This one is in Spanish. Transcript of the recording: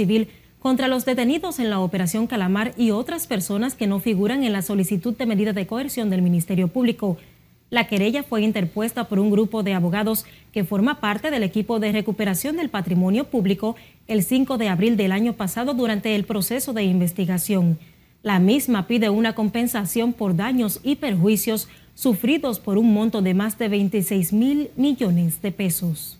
civil contra los detenidos en la Operación Calamar y otras personas que no figuran en la solicitud de medida de coerción del Ministerio Público. La querella fue interpuesta por un grupo de abogados que forma parte del equipo de recuperación del patrimonio público el 5 de abril del año pasado durante el proceso de investigación. La misma pide una compensación por daños y perjuicios sufridos por un monto de más de 26 mil millones de pesos.